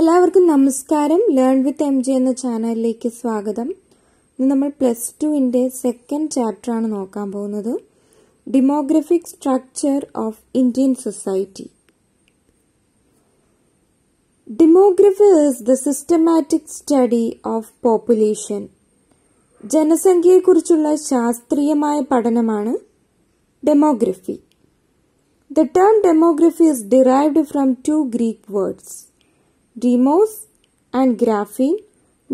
എല്ലാവർക്കും നമസ്കാരം learn with M J എന്ന ചാനലിലേക്ക് സ്വാഗതം ഇന്ന് നമ്മൾ പ്ലസ് ടുവിൻ്റെ സെക്കൻഡ് ചാപ്റ്ററാണ് നോക്കാൻ പോകുന്നത് demographic structure of Indian society demography is the systematic study of population ജനസംഖ്യയെക്കുറിച്ചുള്ള ശാസ്ത്രീയമായ പഠനമാണ് demography the term demography is derived from two Greek words demos and graphene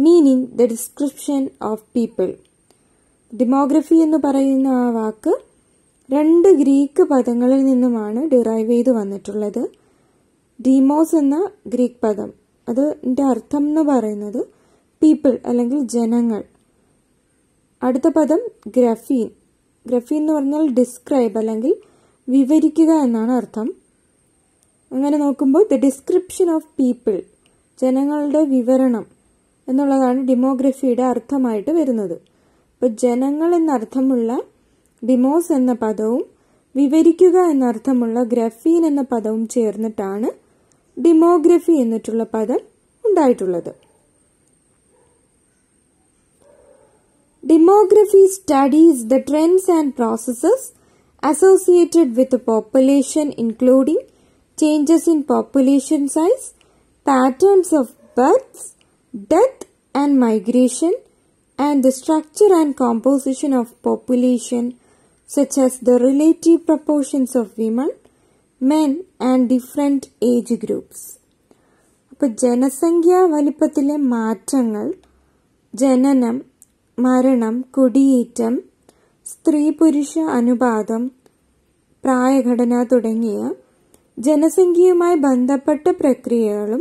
meaning the description of people demography എന്ന് പറയുന്ന ആ വാക്ക് രണ്ട് Greek പദങ്ങളിൽ നിന്നുമാണ് derive ചെയ്ത് വന്നിട്ടുള്ളത് ഡിമോസ് എന്ന ഗ്രീക്ക് പദം അതിൻ്റെ അർത്ഥം എന്ന് പറയുന്നത് പീപ്പിൾ അല്ലെങ്കിൽ ജനങ്ങൾ അടുത്ത പദം ഗ്രഫീൻ ഗ്രഫീൻ എന്ന് പറഞ്ഞാൽ ഡിസ്ക്രൈബ് അല്ലെങ്കിൽ വിവരിക്കുക എന്നാണ് അർത്ഥം അങ്ങനെ നോക്കുമ്പോൾ ദ ഡിസ്ക്രിപ്ഷൻ ഓഫ് പീപ്പിൾ ജനങ്ങളുടെ വിവരണം എന്നുള്ളതാണ് ഡിമോഗ്രഫിയുടെ അർത്ഥമായിട്ട് വരുന്നത് ഇപ്പോൾ ജനങ്ങൾ എന്നർത്ഥമുള്ള ഡിമോസ് എന്ന പദവും വിവരിക്കുക എന്നർത്ഥമുള്ള ഗ്രഫീൻ എന്ന പദവും ചേർന്നിട്ടാണ് ഡിമോഗ്രഫി എന്നിട്ടുള്ള പദം ഉണ്ടായിട്ടുള്ളത് demography studies the trends and processes associated with population population changes in population size, patterns of births, death and migration, and the structure and composition of population such as the relative proportions of women, men and different age groups. അപ്പോൾ ജനസംഖ്യാ വലിപ്പത്തിലെ മാറ്റങ്ങൾ ജനനം മരണം കുടിയേറ്റം സ്ത്രീ പുരുഷ അനുപാതം പ്രായഘടന തുടങ്ങിയ ജനസംഖ്യയുമായി ബന്ധപ്പെട്ട പ്രക്രിയകളും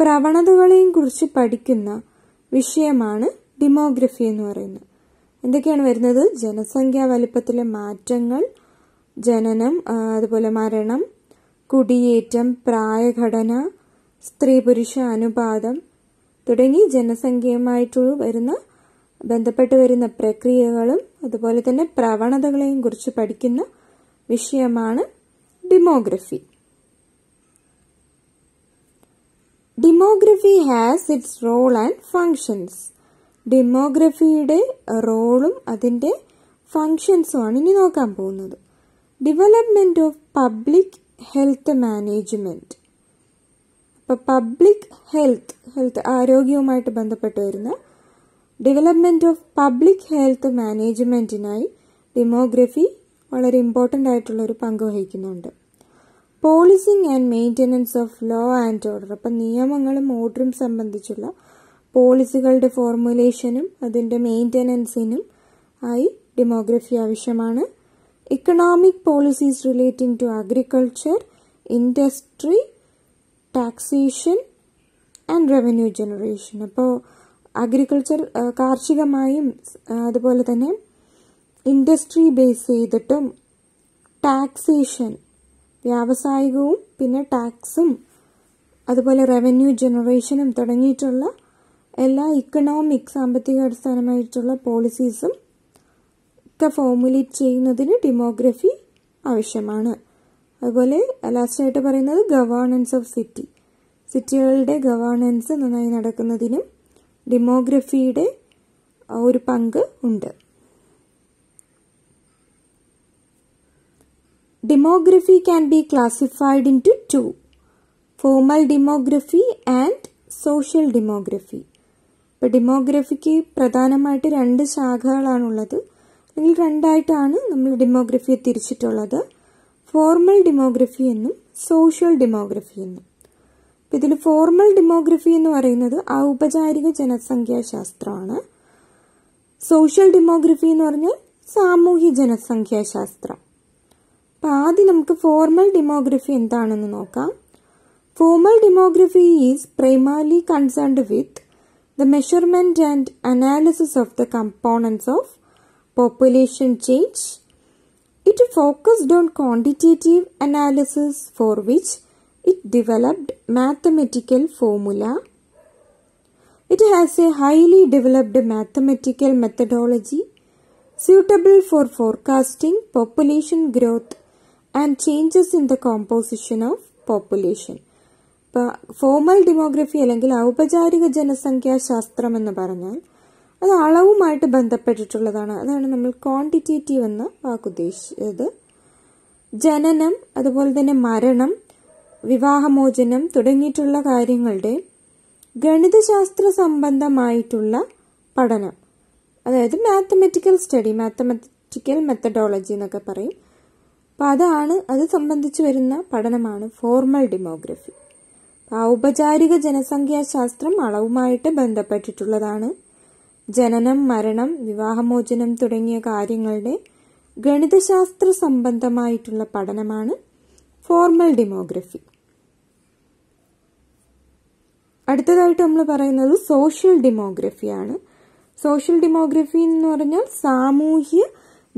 പ്രവണതകളെയും കുറിച്ച് പഠിക്കുന്ന വിഷയമാണ് ഡിമോഗ്രഫി എന്ന് പറയുന്നത് എന്തൊക്കെയാണ് വരുന്നത് ജനസംഖ്യാ വലിപ്പത്തിലെ മാറ്റങ്ങൾ ജനനം അതുപോലെ മരണം കുടിയേറ്റം പ്രായഘടന സ്ത്രീ പുരുഷ അനുപാതം തുടങ്ങി ജനസംഖ്യയുമായിട്ടുള്ള വരുന്ന ബന്ധപ്പെട്ട് വരുന്ന പ്രക്രിയകളും അതുപോലെ തന്നെ പ്രവണതകളെയും കുറിച്ച് പഠിക്കുന്ന വിഷയമാണ് Demography Demography has its role and functions. ഡെമോഗ്രഫിയുടെ റോളും അതിൻ്റെ ഫങ്ഷൻസുമാണ് ഇനി നോക്കാൻ പോകുന്നത് development of public health management അപ്പോൾ പബ്ലിക് ഹെൽത്ത് ഹെൽത്ത് ആരോഗ്യവുമായിട്ട് ബന്ധപ്പെട്ട് വരുന്ന ഡെവലപ്മെൻറ്റ് ഓഫ് പബ്ലിക് ഹെൽത്ത് മാനേജ്മെൻറ്റിനായി ഡെമോഗ്രഫി വളരെ ഇമ്പോർട്ടൻ്റ് ആയിട്ടുള്ള ഒരു പങ്ക് വഹിക്കുന്നുണ്ട് policing and maintenance of law and order അപ്പം നിയമങ്ങളും ഓർഡറും സംബന്ധിച്ചുള്ള പോളിസികളുടെ ഫോർമുലേഷനും അതിൻ്റെ മെയിൻ്റനൻസിനും ആയി ഡെമോഗ്രഫി ആവശ്യമാണ് economic policies relating to agriculture industry taxation and revenue generation അപ്പോൾ അഗ്രികൾച്ചർ കാർഷികമായും അതുപോലെ തന്നെ ഇൻഡസ്ട്രി ബേസ് ചെയ്തിട്ടും ടാക്സേഷൻ വ്യാവസായികവും പിന്നെ ടാക്സും അതുപോലെ റവന്യൂ ജനറേഷനും തുടങ്ങിയിട്ടുള്ള എല്ലാ ഇക്കണോമിക് സാമ്പത്തിക അടിസ്ഥാനമായിട്ടുള്ള പോളിസീസും ഒക്കെ ഫോർമുലേറ്റ് ചെയ്യുന്നതിന് ഡെമോഗ്രഫി ആവശ്യമാണ് അതുപോലെ ലാസ്റ്റായിട്ട് പറയുന്നത് ഗവേണൻസ് ഓഫ് സിറ്റി സിറ്റികളുടെ ഗവേണൻസ് നന്നായി നടക്കുന്നതിനും ഡെമോഗ്രഫിയുടെ ഒരു പങ്ക് ഉണ്ട് Demography can be classified into two formal demography and social demography. ഇപ്പോൾ ഡെമോഗ്രഫിക്ക് പ്രധാനമായിട്ട് രണ്ട് ശാഖകളാണുള്ളത് അല്ലെങ്കിൽ രണ്ടായിട്ടാണ് നമ്മൾ ഡെമോഗ്രഫിയെ തിരിച്ചിട്ടുള്ളത് ഫോർമൽ ഡെമോഗ്രഫി എന്നും സോഷ്യൽ ഡെമോഗ്രഫി എന്നും അപ്പോൾ ഇതിൽ ഫോർമൽ ഡെമോഗ്രഫി എന്ന് പറയുന്നത് ഔപചാരിക ജനസംഖ്യാശാസ്ത്രമാണ് സോഷ്യൽ ഡെമോഗ്രഫി എന്ന് പറഞ്ഞാൽ സാമൂഹ്യ ജനസംഖ്യാശാസ്ത്രം അപ്പോൾ ആദ്യം നമുക്ക് ഫോർമൽ ഡെമോഗ്രഫി എന്താണെന്ന് നോക്കാം formal demography is primarily concerned with the measurement and analysis of the components of population change. It focused on quantitative analysis for which it developed mathematical formula. It has a highly developed mathematical methodology suitable for forecasting population growth and changes in the composition of population ഇപ്പോൾ formal demography അല്ലെങ്കിൽ ഔപചാരിക ജനസംഖ്യാ ശാസ്ത്രം എന്ന് പറഞ്ഞാൽ അത് അളവുമായിട്ട് ബന്ധപ്പെട്ടിട്ടുള്ളതാണ് അതാണ് നമ്മൾ ക്വാണ്ടിറ്റേറ്റീവ് എന്ന വാക്ക് ഉദ്ദേശിച്ചത് ജനനം അതുപോലെ തന്നെ മരണം വിവാഹമോചനം തുടങ്ങിയിട്ടുള്ള കാര്യങ്ങളുടെ ഗണിതശാസ്ത്ര സംബന്ധമായിട്ടുള്ള പഠനം അതായത് മാത്തമെറ്റിക്കൽ സ്റ്റഡി മാത്തമെറ്റിക്കൽ മെത്തഡോളജി എന്നൊക്കെ പറയും അപ്പം അതാണ് അത് സംബന്ധിച്ച് വരുന്ന പഠനമാണ് ഫോർമൽ ഡെമോഗ്രഫി ഔപചാരിക ജനസംഖ്യാശാസ്ത്രം അളവുമായിട്ട് ബന്ധപ്പെട്ടിട്ടുള്ളതാണ് ജനനം മരണം വിവാഹമോചനം തുടങ്ങിയ കാര്യങ്ങളുടെ ഗണിതശാസ്ത്ര സംബന്ധമായിട്ടുള്ള പഠനമാണ് ഫോർമൽ ഡെമോഗ്രഫി അടുത്തതായിട്ട് നമ്മൾ പറയുന്നത് സോഷ്യൽ ഡെമോഗ്രഫിയാണ് സോഷ്യൽ ഡെമോഗ്രഫി എന്ന് പറഞ്ഞാൽ സാമൂഹ്യ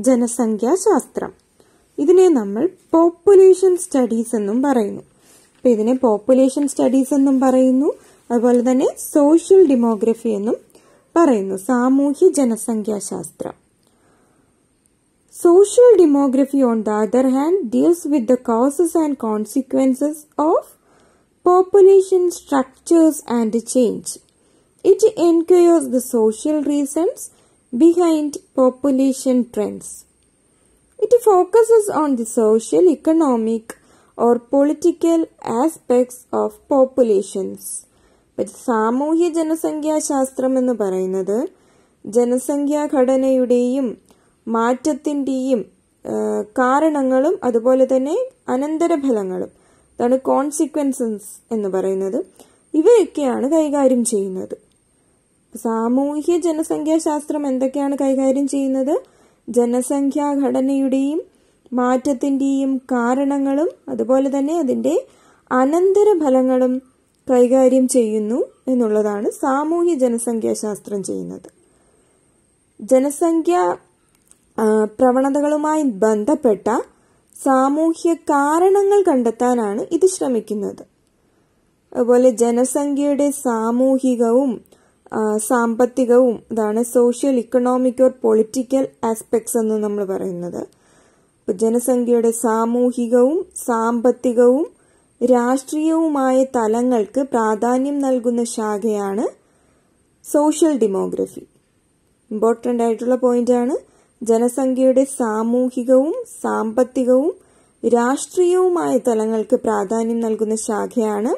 ജനസംഖ്യാശാസ്ത്രം ഇതിനെ നമ്മൾ പോപ്പുലേഷൻ സ്റ്റഡീസ് എന്നും പറയുന്നു അപ്പൊ ഇതിനെ പോപ്പുലേഷൻ സ്റ്റഡീസ് എന്നും പറയുന്നു അതുപോലെ തന്നെ സോഷ്യൽ ഡെമോഗ്രഫി എന്നും പറയുന്നു സാമൂഹ്യ ജനസംഖ്യാശാസ്ത്രം social demography on the other hand deals with the causes and consequences of population structures and change it inquires the social reasons behind population trends it focuses on the social economic or political aspects of populations സാമൂഹ്യ ജനസംഖ്യാശാസ്ത്രം എന്ന് പറയുന്നത് ജനസംഖ്യാഘടനയുടെയും മാറ്റത്തിൻ്റെയും കാരണങ്ങളും അതുപോലെ തന്നെ അനന്തരഫലങ്ങളും അതാണ് consequences എന്ന് പറയുന്നത് ഇവയൊക്കെയാണ് കൈകാര്യം ചെയ്യുന്നത് സാമൂഹ്യ ജനസംഖ്യാശാസ്ത്രം എന്തൊക്കെയാണ് കൈകാര്യം ചെയ്യുന്നത് ജനസംഖ്യാഘടനയുടെയും മാറ്റത്തിൻ്റെയും കാരണങ്ങളും അതുപോലെ തന്നെ അതിൻ്റെ അനന്തരഫലങ്ങളും കൈകാര്യം ചെയ്യുന്നു എന്നുള്ളതാണ് സാമൂഹ്യ ജനസംഖ്യാശാസ്ത്രം ചെയ്യുന്നത് ജനസംഖ്യ പ്രവണതകളുമായി ബന്ധപ്പെട്ട സാമൂഹ്യ കാരണങ്ങൾ കണ്ടെത്താനാണ് ഇത് ശ്രമിക്കുന്നത് അതുപോലെ ജനസംഖ്യയുടെ സാമൂഹികവും സാമ്പത്തികവും ഇതാണ് social economic or political aspects എന്ന് നമ്മൾ പറയുന്നത് ജനസംഖ്യയുടെ സാമൂഹികവും സാമ്പത്തികവും രാഷ്ട്രീയവുമായ തലങ്ങൾക്ക് പ്രാധാന്യം നൽകുന്ന ശാഖയാണ് സോഷ്യൽ ഡെമോഗ്രഫി ഇമ്പോർട്ടൻ്റ് ആയിട്ടുള്ള പോയിന്റാണ് ജനസംഖ്യയുടെ സാമൂഹികവും സാമ്പത്തികവും രാഷ്ട്രീയവുമായ തലങ്ങൾക്ക് പ്രാധാന്യം നൽകുന്ന ശാഖയാണ്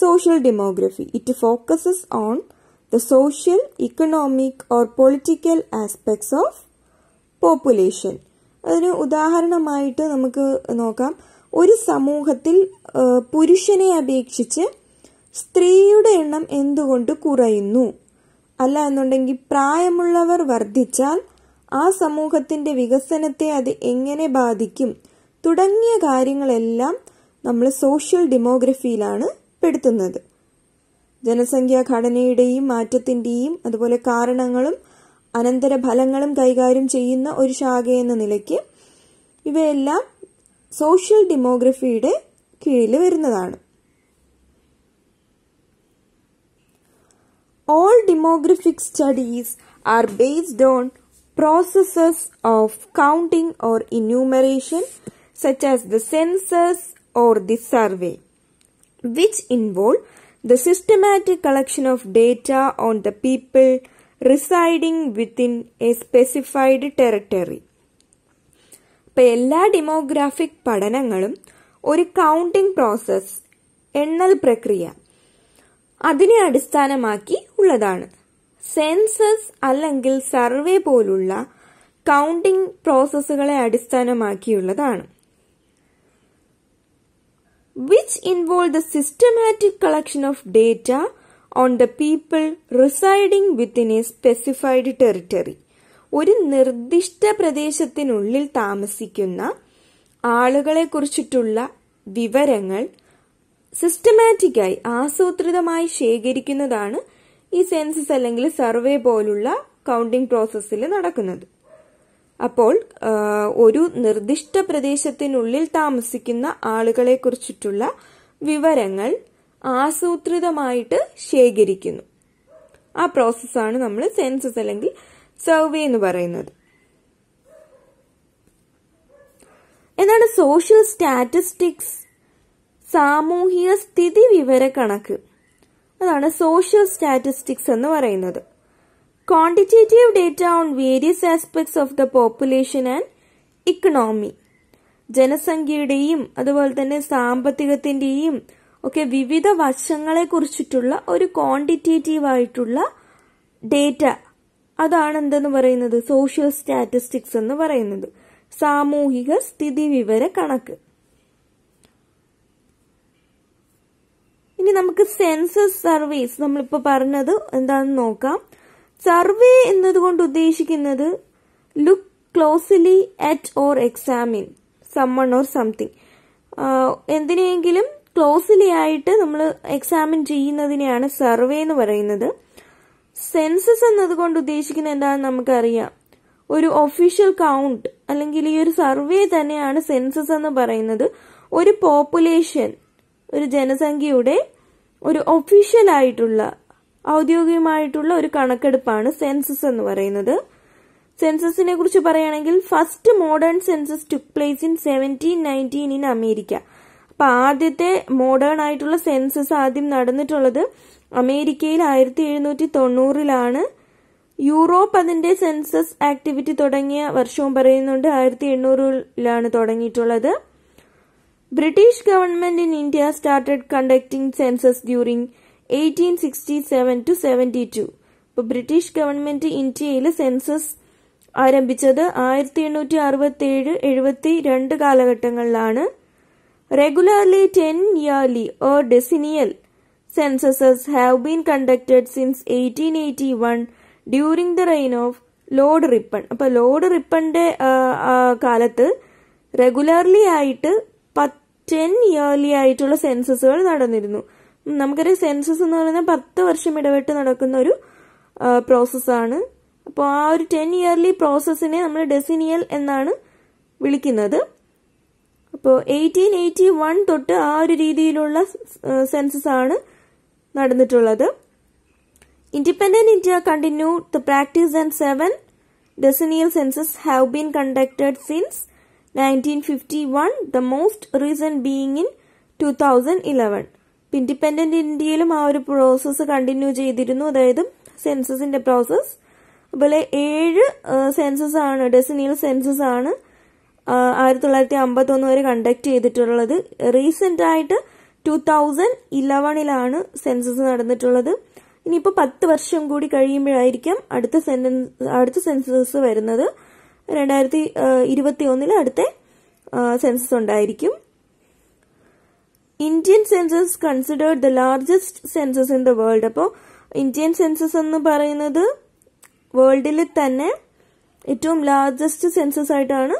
social demography it focuses on the social, economic or political aspects of population. അതിന് ഉദാഹരണമായിട്ട് നമുക്ക് നോക്കാം ഒരു സമൂഹത്തിൽ പുരുഷനെ അപേക്ഷിച്ച് സ്ത്രീയുടെ എണ്ണം എന്തുകൊണ്ട് കുറയുന്നു അല്ല എന്നുണ്ടെങ്കിൽ പ്രായമുള്ളവർ വർദ്ധിച്ചാൽ ആ സമൂഹത്തിന്റെ വികസനത്തെ അത് എങ്ങനെ ബാധിക്കും തുടങ്ങിയ കാര്യങ്ങളെല്ലാം നമ്മൾ സോഷ്യൽ ഡെമോഗ്രഫിയിലാണ് പെടുത്തുന്നത് ജനസംഖ്യാ ഘടനയുടെയും മാറ്റത്തിന്റെയും അതുപോലെ കാരണങ്ങളും അനന്തരഫലങ്ങളും കൈകാര്യം ചെയ്യുന്ന ഒരു ശാഖ എന്ന നിലയ്ക്ക് ഇവയെല്ലാം സോഷ്യൽ ഡെമോഗ്രഫിയുടെ കീഴിൽ വരുന്നതാണ് all demographic studies are based on processes of counting or enumeration such as the census or the survey which involve the systematic collection of data on the people residing within a specified territory. ഇപ്പം എല്ലാ demographic പഠനങ്ങളും ഒരു counting process എണ്ണൽ പ്രക്രിയ അതിനെ അടിസ്ഥാനമാക്കി ഉള്ളതാണ് census അല്ലെങ്കിൽ സർവേ പോലുള്ള കൗണ്ടിംഗ് പ്രോസസ്സുകളെ അടിസ്ഥാനമാക്കിയുള്ളതാണ് which involve the systematic collection of data on the people residing within a specified territory. ഒരു നിർദ്ദിഷ്ട പ്രദേശത്തിനുള്ളിൽ താമസിക്കുന്ന ആളുകളെ കുറിച്ചിട്ടുള്ള വിവരങ്ങൾ സിസ്റ്റമാറ്റിക്കായി ആസൂത്രിതമായി ശേഖരിക്കുന്നതാണ് ഈ സെൻസസ് അല്ലെങ്കിൽ സർവേ പോലുള്ള കൗണ്ടിംഗ് പ്രോസസ്സിൽ നടക്കുന്നത് അപ്പോൾ ഒരു നിർദ്ദിഷ്ട പ്രദേശത്തിനുള്ളിൽ താമസിക്കുന്ന ആളുകളെ കുറിച്ചിട്ടുള്ള വിവരങ്ങൾ ആസൂത്രിതമായിട്ട് ശേഖരിക്കുന്നു ആ പ്രോസസ്സാണ് നമ്മൾ സെൻസസ് അല്ലെങ്കിൽ സർവേ എന്ന് പറയുന്നത് എന്നാണ് സോഷ്യൽ സ്റ്റാറ്റിസ്റ്റിക്സ് സാമൂഹിക സ്ഥിതി വിവര കണക്ക് അതാണ് സോഷ്യൽ സ്റ്റാറ്റിസ്റ്റിക്സ് എന്ന് പറയുന്നത് quantitative data on various aspects of the population and economy ജനസംഖ്യയുടെയും അതുപോലെ തന്നെ സാമ്പത്തികത്തിന്റെയും ഒക്കെ വിവിധ വശങ്ങളെ കുറിച്ചിട്ടുള്ള ഒരു ക്വാണ്ടിറ്റേറ്റീവ് ആയിട്ടുള്ള ഡേറ്റ അതാണ് എന്തെന്ന് പറയുന്നത് സോഷ്യൽ സ്റ്റാറ്റിസ്റ്റിക്സ് എന്ന് പറയുന്നത് സാമൂഹിക സ്ഥിതി വിവര കണക്ക് ഇനി നമുക്ക് സെൻസസ് സർവീസ് നമ്മളിപ്പോൾ പറഞ്ഞത് എന്താണെന്ന് നോക്കാം സർവേ എന്നതുകൊണ്ട് ഉദ്ദേശിക്കുന്നത് look closely at or examine someone or something എന്തിനെങ്കിലും ക്ലോസ്ലി ആയിട്ട് നമ്മൾ എക്സാമിൻ ചെയ്യുന്നതിനെയാണ് സർവേ എന്ന് പറയുന്നത് സെൻസസ് എന്നതുകൊണ്ട് ഉദ്ദേശിക്കുന്നത് എന്താണെന്ന് നമുക്കറിയാം ഒരു ഒഫീഷ്യൽ കൗണ്ട് അല്ലെങ്കിൽ ഈ ഒരു സർവേ തന്നെയാണ് സെൻസസ് എന്ന് പറയുന്നത് ഒരു പോപ്പുലേഷൻ ഒരു ജനസംഖ്യയുടെ ഒരു ഒഫീഷ്യൽ ആയിട്ടുള്ള ഔദ്യോഗികമായിട്ടുള്ള ഒരു കണക്കെടുപ്പാണ് സെൻസസ് എന്ന് പറയുന്നത് സെൻസസിനെ കുറിച്ച് പറയുകയാണെങ്കിൽ first modern census took place in seventeen ninety in America അപ്പൊ ആദ്യത്തെ മോഡേൺ ആയിട്ടുള്ള സെൻസസ് ആദ്യം നടന്നിട്ടുള്ളത് അമേരിക്കയിൽ ആയിരത്തി എഴുന്നൂറ്റി തൊണ്ണൂറിലാണ് യൂറോപ്പ് അതിന്റെ സെൻസസ് ആക്ടിവിറ്റി തുടങ്ങിയ വർഷവും പറയുന്നുണ്ട് ആയിരത്തി എണ്ണൂറിലാണ് തുടങ്ങിയിട്ടുള്ളത് British government in India started conducting census during eighteen sixty seven to seventy two ഇപ്പോൾ ബ്രിട്ടീഷ് ഗവൺമെന്റ് ഇന്ത്യയിൽ സെൻസസ് ആരംഭിച്ചത് ആയിരത്തി എണ്ണൂറ്റി അറുപത്തി ഏഴ് എഴുപത്തി രണ്ട് കാലഘട്ടങ്ങളിലാണ് regularly ten yearly or decennial censuses have been conducted since eighteen eighty one during the reign of Lord Ripon അപ്പൊ ലോഡ് റിപ്പണിന്റെ കാലത്ത് റെഗുലർലി ആയിട്ട് ടെൻ ഇയർലി ആയിട്ടുള്ള സെൻസസുകൾ നടന്നിരുന്നു നമുക്കൊരു സെൻസസ് എന്ന് പറയുന്നത് പത്ത് വർഷം ഇടപെട്ട് നടക്കുന്ന ഒരു പ്രോസസ്സാണ് അപ്പോൾ ആ ഒരു ടെൻ ഇയർലി പ്രോസസ്സിനെ നമ്മൾ ഡെസിനിയൽ എന്നാണ് വിളിക്കുന്നത് അപ്പോൾ എയ്റ്റീൻ എയ്റ്റി വൺ തൊട്ട് ആ ഒരു രീതിയിലുള്ള സെൻസസ് ആണ് നടന്നിട്ടുള്ളത് independent India continue the practice and seven decennial census have been conducted since nineteen fifty one the most reason being in two thousand eleven independent ഇന്ത്യയിലും ആ ഒരു പ്രോസസ്സ് കണ്ടിന്യൂ ചെയ്തിരുന്നു അതായത് സെൻസസിന്റെ പ്രോസസ്സ് അതുപോലെ ഏഴ് സെൻസസ് ആണ് ഡെസിനിയൽ സെൻസസ് ആണ് ആയിരത്തി തൊള്ളായിരത്തി അമ്പത്തി ഒന്ന് വരെ കണ്ടക്ട് ചെയ്തിട്ടുള്ളത് റീസെന്റ് ആയിട്ട് ടൂ തൗസൻഡ് ഇലവണിലാണ് സെൻസസ് നടന്നിട്ടുള്ളത് ഇനിയിപ്പോൾ പത്ത് വർഷം കൂടി കഴിയുമ്പോഴായിരിക്കും അടുത്ത അടുത്ത സെൻസസ് വരുന്നത് രണ്ടായിരത്തി ഇരുപത്തി ഒന്നിൽ അടുത്ത സെൻസസ് ഉണ്ടായിരിക്കും Indian census considered the largest census in the world അപ്പോൾ ഇന്ത്യൻ സെൻസസ് എന്ന് പറയുന്നത് വേൾഡിൽ തന്നെ ഏറ്റവും ലാർജസ്റ്റ് സെൻസസ് ആയിട്ടാണ്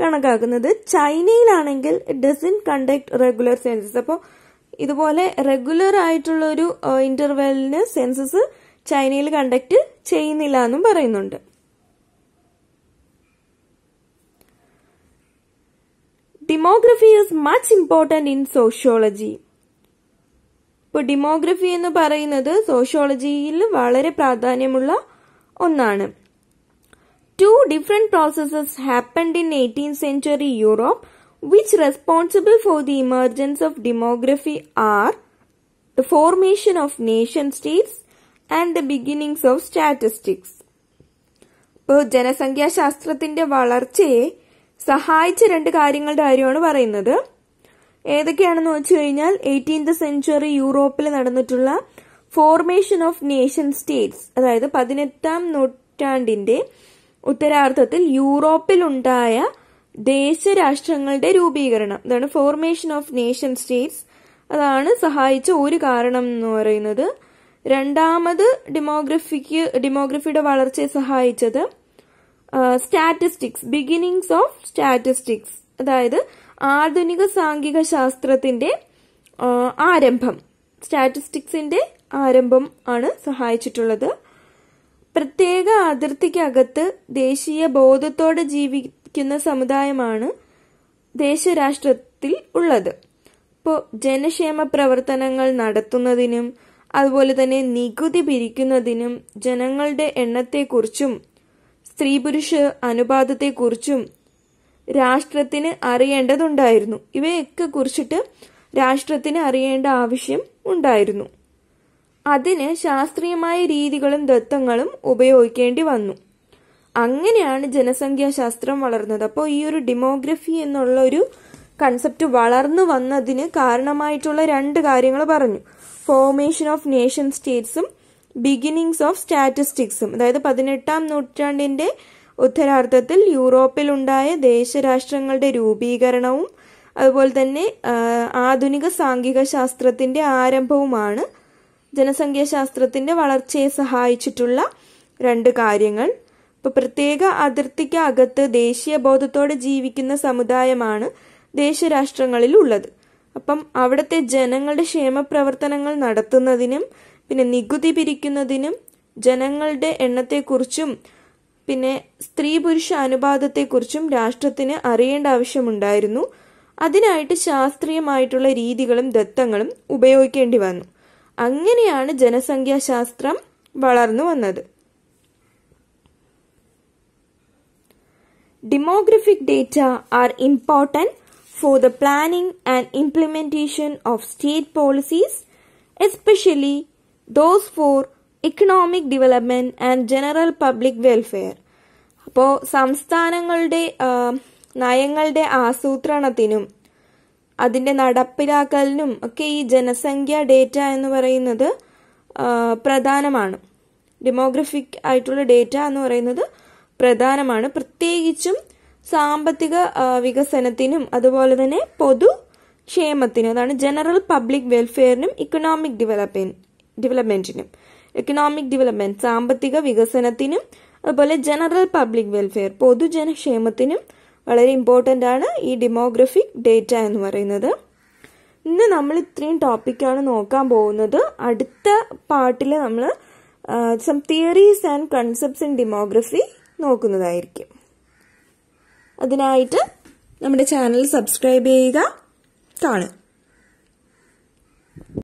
കണക്കാക്കുന്നത് ചൈനയിലാണെങ്കിൽ doesn't conduct regular census അപ്പോൾ ഇതുപോലെ റെഗുലർ ആയിട്ടുള്ള ഒരു ഇന്റർവെല്ലിന് സെൻസസ് ചൈനയിൽ കണ്ടക്ട് ചെയ്യുന്നില്ല എന്നും പറയുന്നുണ്ട് demography is much important in sociology ഇപ്പോൾ ഡിമോഗ്രഫി എന്ന് പറയുന്നത് സോഷ്യോളജിയിൽ വളരെ പ്രാധാന്യമുള്ള ഒന്നാണ് two different processes happened in eighteen century Europe which responsible for the emergence of demography are the formation of nation states and the beginnings of statistics ഇപ്പോൾ ജനസംഖ്യാശാസ്ത്രത്തിന്റെ വളർച്ചയെ സഹായിച്ച രണ്ട് കാര്യങ്ങളുടെ കാര്യമാണ് പറയുന്നത് ഏതൊക്കെയാണെന്ന് വെച്ചു കഴിഞ്ഞാൽ എയ്റ്റീൻത് സെഞ്ചുറി യൂറോപ്പിൽ നടന്നിട്ടുള്ള ഫോർമേഷൻ ഓഫ് നേഷൻ സ്റ്റേറ്റ്സ് അതായത് പതിനെട്ടാം നൂറ്റാണ്ടിന്റെ ഉത്തരാർത്ഥത്തിൽ യൂറോപ്പിലുണ്ടായ ദേശരാഷ്ട്രങ്ങളുടെ രൂപീകരണം അതാണ് ഫോർമേഷൻ ഓഫ് നേഷൻ സ്റ്റേറ്റ്സ് അതാണ് സഹായിച്ച ഒരു കാരണം എന്ന് പറയുന്നത് രണ്ടാമത് ഡെമോഗ്രഫിക്ക് ഡെമോഗ്രഫിയുടെ വളർച്ചയെ സഹായിച്ചത് സ്റ്റാറ്റിസ്റ്റിക്സ് ബിഗിനിങ്സ് ഓഫ് സ്റ്റാറ്റിസ്റ്റിക്സ് അതായത് ആധുനിക സാംഘിക ശാസ്ത്രത്തിന്റെ ആരംഭം സ്റ്റാറ്റിസ്റ്റിക്സിന്റെ ആരംഭം ആണ് സഹായിച്ചിട്ടുള്ളത് പ്രത്യേക അതിർത്തിക്കകത്ത് ദേശീയ ബോധത്തോടെ ജീവിക്കുന്ന സമുദായമാണ് ദേശരാഷ്ട്രത്തിൽ ഉള്ളത് ഇപ്പോൾ ജനക്ഷേമ പ്രവർത്തനങ്ങൾ നടത്തുന്നതിനും അതുപോലെ തന്നെ നികുതി പിരിക്കുന്നതിനും ജനങ്ങളുടെ എണ്ണത്തെക്കുറിച്ചും സ്ത്രീ പുരുഷ അനുപാതത്തെക്കുറിച്ചും രാഷ്ട്രത്തിന് അറിയേണ്ടതുണ്ടായിരുന്നു ഇവയൊക്കെ കുറിച്ചിട്ട് രാഷ്ട്രത്തിന് അറിയേണ്ട ആവശ്യം ഉണ്ടായിരുന്നു അതിന് ശാസ്ത്രീയമായ രീതികളും ദത്തങ്ങളും ഉപയോഗിക്കേണ്ടി വന്നു അങ്ങനെയാണ് ജനസംഖ്യാശാസ്ത്രം വളർന്നത് അപ്പോൾ ഈ ഒരു ഡെമോഗ്രഫി എന്നുള്ള ഒരു കൺസെപ്റ്റ് വളർന്നു വന്നതിന് കാരണമായിട്ടുള്ള രണ്ട് കാര്യങ്ങൾ പറഞ്ഞു ഫോർമേഷൻ ഓഫ് നേഷൻ സ്റ്റേറ്റ്സും ബിഗിനിങ്സ് ഓഫ് സ്റ്റാറ്റിസ്റ്റിക്സും അതായത് പതിനെട്ടാം നൂറ്റാണ്ടിന്റെ ഉത്തരാർത്ഥത്തിൽ ഉണ്ടായ ദേശരാഷ്ട്രങ്ങളുടെ രൂപീകരണവും അതുപോലെ തന്നെ ആധുനിക സാംഘിക ശാസ്ത്രത്തിന്റെ ആരംഭവുമാണ് ജനസംഖ്യാശാസ്ത്രത്തിന്റെ വളർച്ചയെ സഹായിച്ചിട്ടുള്ള രണ്ട് കാര്യങ്ങൾ ഇപ്പൊ പ്രത്യേക അതിർത്തിക്കകത്ത് ദേശീയ ബോധത്തോടെ ജീവിക്കുന്ന സമുദായമാണ് ദേശരാഷ്ട്രങ്ങളിൽ ഉള്ളത് അപ്പം അവിടുത്തെ ജനങ്ങളുടെ ക്ഷേമ പ്രവർത്തനങ്ങൾ നടത്തുന്നതിനും പിന്നെ നികുതി പിരിക്കുന്നതിനും ജനങ്ങളുടെ എണ്ണത്തെക്കുറിച്ചും പിന്നെ സ്ത്രീ പുരുഷ അനുപാതത്തെക്കുറിച്ചും രാഷ്ട്രത്തിന് അറിയേണ്ട ആവശ്യമുണ്ടായിരുന്നു അതിനായിട്ട് ശാസ്ത്രീയമായിട്ടുള്ള രീതികളും ദത്തങ്ങളും ഉപയോഗിക്കേണ്ടി വന്നു അങ്ങനെയാണ് ജനസംഖ്യാശാസ്ത്രം വളർന്നു വന്നത് demographic data are important for the planning and implementation of state policies especially those for economic development and general public welfare അപ്പോൾ സംസ്ഥാനങ്ങളുടെ നയങ്ങളുടെ ആസൂത്രണത്തിനും അതിൻ്റെ നടപ്പിലാക്കലിനും ഒക്കെ ഈ ജനസംഖ്യ ഡേറ്റ എന്ന് പറയുന്നത് പ്രധാനമാണ് ഡെമോഗ്രഫിക് ആയിട്ടുള്ള ഡേറ്റ എന്ന് പറയുന്നത് പ്രധാനമാണ് പ്രത്യേകിച്ചും സാമ്പത്തിക വികസനത്തിനും അതുപോലെ തന്നെ പൊതുക്ഷേമത്തിനും അതാണ് ജനറൽ പബ്ലിക് വെൽഫെയറിനും ഇക്കണോമിക് ഡെവലപ്മെന്റ് ഡെവലപ്മെന്റിനും എക്കണോമിക് ഡെവലപ്മെന്റ് സാമ്പത്തിക വികസനത്തിനും അതുപോലെ ജനറൽ പബ്ലിക് വെൽഫെയർ പൊതുജനക്ഷേമത്തിനും വളരെ ഇമ്പോർട്ടൻ്റ് ആണ് ഈ ഡെമോഗ്രഫിക് ഡേറ്റ എന്ന് പറയുന്നത് ഇന്ന് നമ്മൾ ഇത്രയും ടോപ്പിക്കാണ് നോക്കാൻ പോകുന്നത് അടുത്ത പാർട്ടിൽ നമ്മൾ some theories and concepts in demography നോക്കുന്നതായിരിക്കും അതിനായിട്ട് നമ്മുടെ ചാനൽ സബ്സ്ക്രൈബ് ചെയ്യുക കാണും